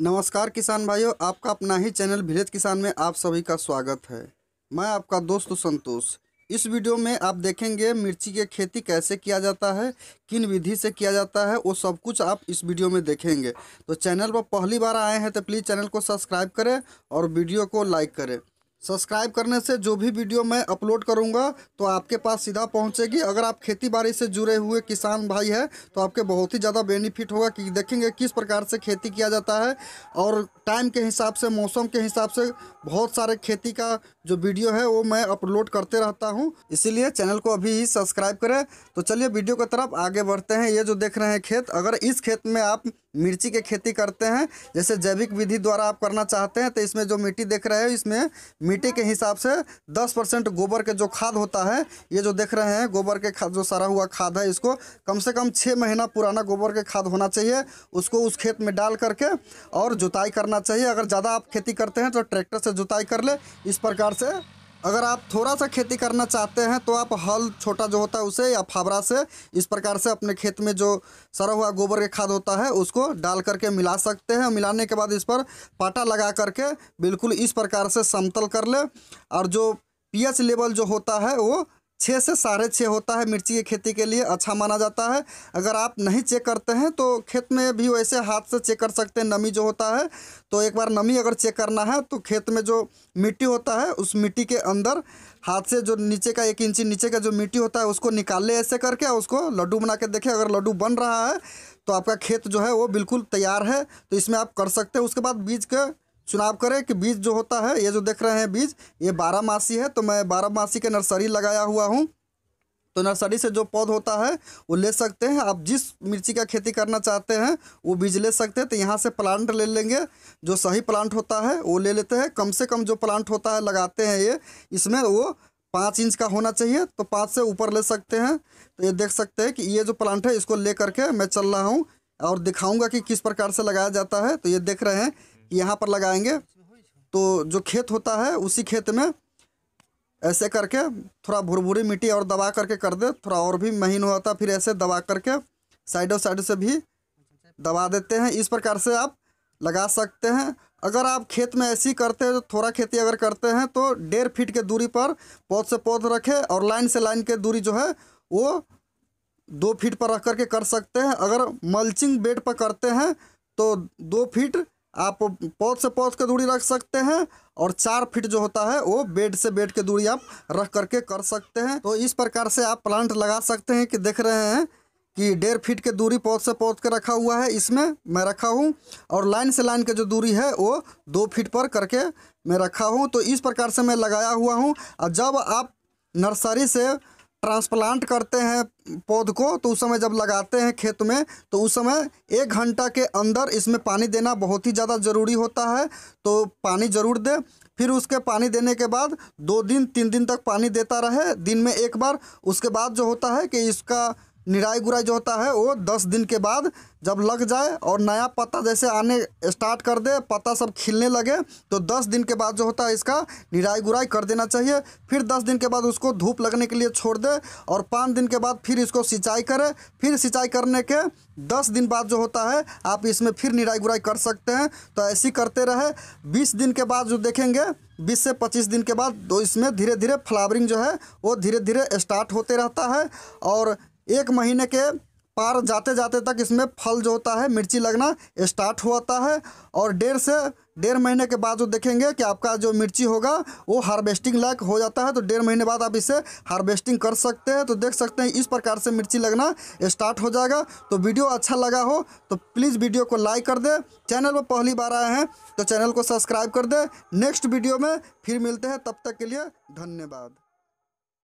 नमस्कार किसान भाइयों आपका अपना ही चैनल विलेज किसान में आप सभी का स्वागत है मैं आपका दोस्त संतोष इस वीडियो में आप देखेंगे मिर्ची की खेती कैसे किया जाता है किन विधि से किया जाता है वो सब कुछ आप इस वीडियो में देखेंगे तो चैनल पर पहली बार आए हैं तो प्लीज़ चैनल को सब्सक्राइब करें और वीडियो को लाइक करें सब्सक्राइब करने से जो भी वीडियो मैं अपलोड करूंगा तो आपके पास सीधा पहुंचेगी अगर आप खेती बाड़ी से जुड़े हुए किसान भाई हैं तो आपके बहुत ही ज़्यादा बेनिफिट होगा कि देखेंगे किस प्रकार से खेती किया जाता है और टाइम के हिसाब से मौसम के हिसाब से बहुत सारे खेती का जो वीडियो है वो मैं अपलोड करते रहता हूँ इसीलिए चैनल को अभी ही सब्सक्राइब करें तो चलिए वीडियो की तरफ आगे बढ़ते हैं ये जो देख रहे हैं खेत अगर इस खेत में आप मिर्ची के खेती करते हैं जैसे जैविक विधि द्वारा आप करना चाहते हैं तो इसमें जो मिट्टी देख रहे हैं इसमें मिट्टी के हिसाब से दस परसेंट गोबर के जो खाद होता है ये जो देख रहे हैं गोबर के खाद जो सारा हुआ खाद है इसको कम से कम छः महीना पुराना गोबर के खाद होना चाहिए उसको उस खेत में डाल करके और जुताई करना चाहिए अगर ज़्यादा आप खेती करते हैं तो ट्रैक्टर से जुताई कर ले इस प्रकार से अगर आप थोड़ा सा खेती करना चाहते हैं तो आप हल छोटा जो होता है उसे या फावड़ा से इस प्रकार से अपने खेत में जो सरा हुआ गोबर के खाद होता है उसको डाल करके मिला सकते हैं मिलाने के बाद इस पर पाटा लगा करके बिल्कुल इस प्रकार से समतल कर ले और जो पीएच लेवल जो होता है वो छः से साढ़े छः होता है मिर्ची की खेती के लिए अच्छा माना जाता है अगर आप नहीं चेक करते हैं तो खेत में भी वैसे हाथ से चेक कर सकते हैं नमी जो होता है तो एक बार नमी अगर चेक करना है तो खेत में जो मिट्टी होता है उस मिट्टी के अंदर हाथ से जो नीचे का एक इंची नीचे का जो मिट्टी होता है उसको निकाल ले ऐसे करके और उसको लड्डू बना के देखें अगर लड्डू बन रहा है तो आपका खेत जो है वो बिल्कुल तैयार है तो इसमें आप कर सकते हैं उसके बाद बीज के चुनाव करें कि बीज जो होता है ये जो देख रहे हैं बीज ये बारह मासी है तो मैं बारह मासी के नर्सरी लगाया हुआ हूँ तो नर्सरी से जो पौध होता है वो ले सकते हैं आप जिस मिर्ची का खेती करना चाहते हैं वो बीज ले सकते हैं तो यहाँ से प्लांट ले लेंगे जो सही प्लांट होता है वो ले लेते हैं कम से कम जो प्लांट होता है लगाते हैं ये इसमें वो पाँच इंच का होना चाहिए तो पाँच से ऊपर ले सकते हैं तो ये देख सकते हैं कि ये जो प्लांट है इसको ले करके मैं चल रहा हूँ और दिखाऊँगा कि किस प्रकार से लगाया जाता है तो ये देख रहे हैं यहाँ पर लगाएंगे तो जो खेत होता है उसी खेत में ऐसे करके थोड़ा भुरभुरी मिट्टी और दबा करके कर दे थोड़ा और भी महीन होता है फिर ऐसे दबा करके साइडों साइडों से भी दबा देते हैं इस प्रकार से आप लगा सकते हैं अगर आप खेत में ऐसी करते हैं तो थोड़ा खेती अगर करते हैं तो डेढ़ फीट के दूरी पर पौध से पौध रखें और लाइन से लाइन के दूरी जो है वो दो फीट पर रख करके कर सकते हैं अगर मल्चिंग बेड पर करते हैं तो दो फीट आप पौध से पौध के दूरी रख सकते हैं और चार फीट जो होता है वो बेड से बेड के दूरी आप रख करके कर सकते हैं तो इस प्रकार से आप प्लांट लगा सकते हैं कि देख रहे हैं कि डेढ़ फीट के दूरी पौध से पौध के रखा हुआ है इसमें मैं रखा हूँ और लाइन से लाइन के जो दूरी है वो दो फीट पर करके मैं रखा हूँ तो इस प्रकार से मैं लगाया हुआ हूँ और जब आप नर्सरी से ट्रांसप्लांट करते हैं पौध को तो उस समय जब लगाते हैं खेत में तो उस समय एक घंटा के अंदर इसमें पानी देना बहुत ही ज़्यादा ज़रूरी होता है तो पानी ज़रूर दें फिर उसके पानी देने के बाद दो दिन तीन दिन तक पानी देता रहे दिन में एक बार उसके बाद जो होता है कि इसका निराई गुराई जो होता है वो दस दिन के बाद जब लग जाए और नया पत्ता जैसे आने स्टार्ट कर दे पत्ता सब खिलने लगे तो दस दिन के बाद जो होता है इसका निराई गुराई कर देना चाहिए फिर दस दिन के बाद उसको धूप लगने के लिए छोड़ दे और पाँच दिन के बाद फिर इसको सिंचाई करें फिर सिंचाई करने के दस दिन बाद जो होता है आप इसमें फिर निराई गुराई कर सकते हैं तो ऐसी करते रहे बीस दिन के बाद जो देखेंगे बीस से पच्चीस दिन के बाद तो इसमें धीरे धीरे फ्लावरिंग जो है वो धीरे धीरे स्टार्ट होते रहता है और एक महीने के पार जाते जाते तक इसमें फल जो होता है मिर्ची लगना स्टार्ट होता है और डेढ़ से डेढ़ महीने के बाद जो देखेंगे कि आपका जो मिर्ची होगा वो हार्वेस्टिंग लायक हो जाता है तो डेढ़ महीने बाद आप इसे हार्वेस्टिंग कर सकते हैं तो देख सकते हैं इस प्रकार से मिर्ची लगना स्टार्ट हो जाएगा तो वीडियो अच्छा लगा हो तो प्लीज़ वीडियो को लाइक कर दे चैनल पर पहली बार आए हैं तो चैनल को सब्सक्राइब कर दे नेक्स्ट वीडियो में फिर मिलते हैं तब तक के लिए धन्यवाद